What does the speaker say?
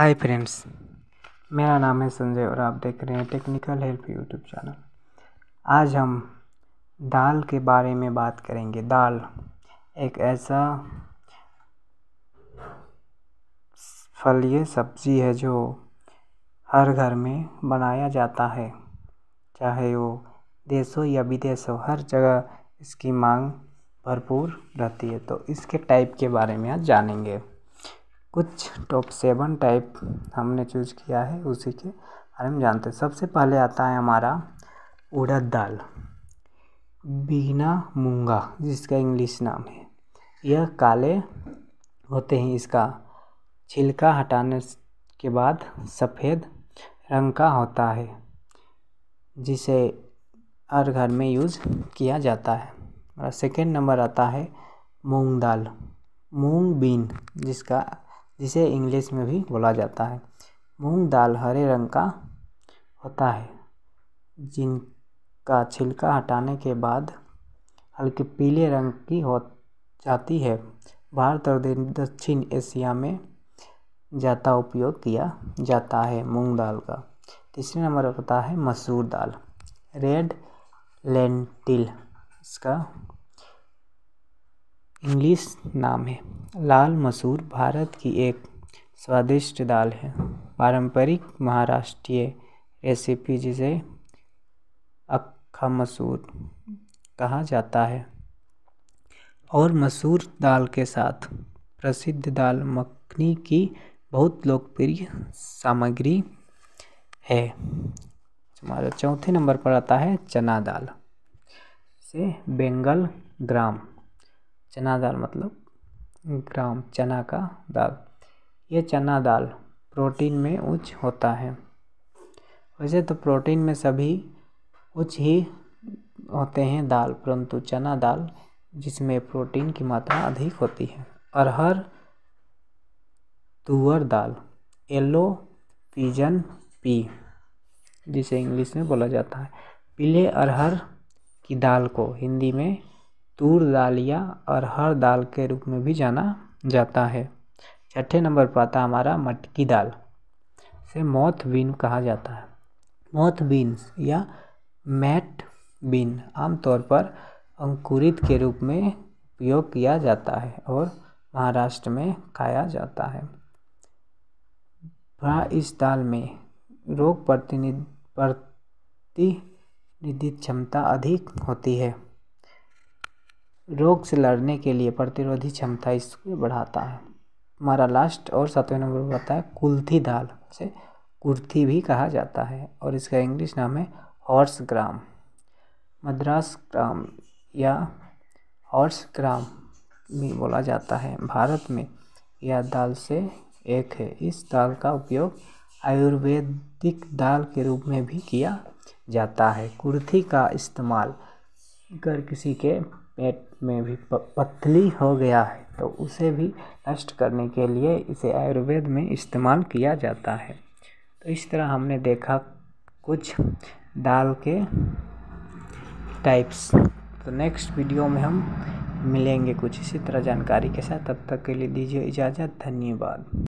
hi friends मेरा नाम है संजय और आप देख रहे हैं टेक्निकल हेल्प यूट्यूब चैनल आज हम दाल के बारे में बात करेंगे दाल एक ऐसा फलीय सब्जी है जो हर घर में बनाया जाता है चाहे वो देश हो या विदेश हो हर जगह इसकी मांग भरपूर रहती है तो इसके टाइप के बारे में आज जानेंगे कुछ टॉप सेवन टाइप हमने चूज़ किया है उसी के बारे में जानते हैं सबसे पहले आता है हमारा उड़द दाल बीना मूंगा जिसका इंग्लिश नाम है यह काले होते हैं इसका छिलका हटाने के बाद सफ़ेद रंग का होता है जिसे हर घर में यूज़ किया जाता है और सेकेंड नंबर आता है मूंग दाल मूंग बीन जिसका जिसे इंग्लिश में भी बोला जाता है मूंग दाल हरे रंग का होता है जिनका छिलका हटाने के बाद हल्के पीले रंग की हो जाती है भारत और दक्षिण एशिया में ज़्यादा उपयोग किया जाता है मूंग दाल का तीसरे नंबर पर होता है मसूर दाल रेड लेंटिल इसका इंग्लिश नाम है लाल मसूर भारत की एक स्वादिष्ट दाल है पारंपरिक महाराष्ट्रीय रेसिपी जिसे अक्खा मसूर कहा जाता है और मसूर दाल के साथ प्रसिद्ध दाल मखनी की बहुत लोकप्रिय सामग्री है हमारा चौथे नंबर पर आता है चना दाल से बेंगल ग्राम चना दाल मतलब ग्राम चना का दाल यह चना दाल प्रोटीन में उच्च होता है वैसे तो प्रोटीन में सभी उच्च ही होते हैं दाल परंतु चना दाल जिसमें प्रोटीन की मात्रा अधिक होती है अरहर तुअर दाल येलो पीजन पी जिसे इंग्लिश में बोला जाता है पीले अरहर की दाल को हिंदी में तूर दाल या अरहर दाल के रूप में भी जाना जाता है छठे नंबर पर आता हमारा मटकी दाल से मौथ बीन कहा जाता है मौथ बीन्स या मैट बीन आमतौर पर अंकुरित के रूप में उपयोग किया जाता है और महाराष्ट्र में खाया जाता है भा इस दाल में रोग प्रतिनिधि प्रतिनिधि क्षमता अधिक होती है रोग से लड़ने के लिए प्रतिरोधी क्षमता इसको बढ़ाता है हमारा लास्ट और सातवें नंबर पर आता है कुल्थी दाल से कुर्थी भी कहा जाता है और इसका इंग्लिश नाम है हॉर्स ग्राम मद्रास ग्राम या हॉर्स ग्राम भी बोला जाता है भारत में यह दाल से एक है इस दाल का उपयोग आयुर्वेदिक दाल के रूप में भी किया जाता है कुर्थी का इस्तेमाल कर किसी के पेट में भी पतली हो गया है तो उसे भी नष्ट करने के लिए इसे आयुर्वेद में इस्तेमाल किया जाता है तो इस तरह हमने देखा कुछ दाल के टाइप्स तो नेक्स्ट वीडियो में हम मिलेंगे कुछ इसी तरह जानकारी के साथ तब तक के लिए दीजिए इजाज़त धन्यवाद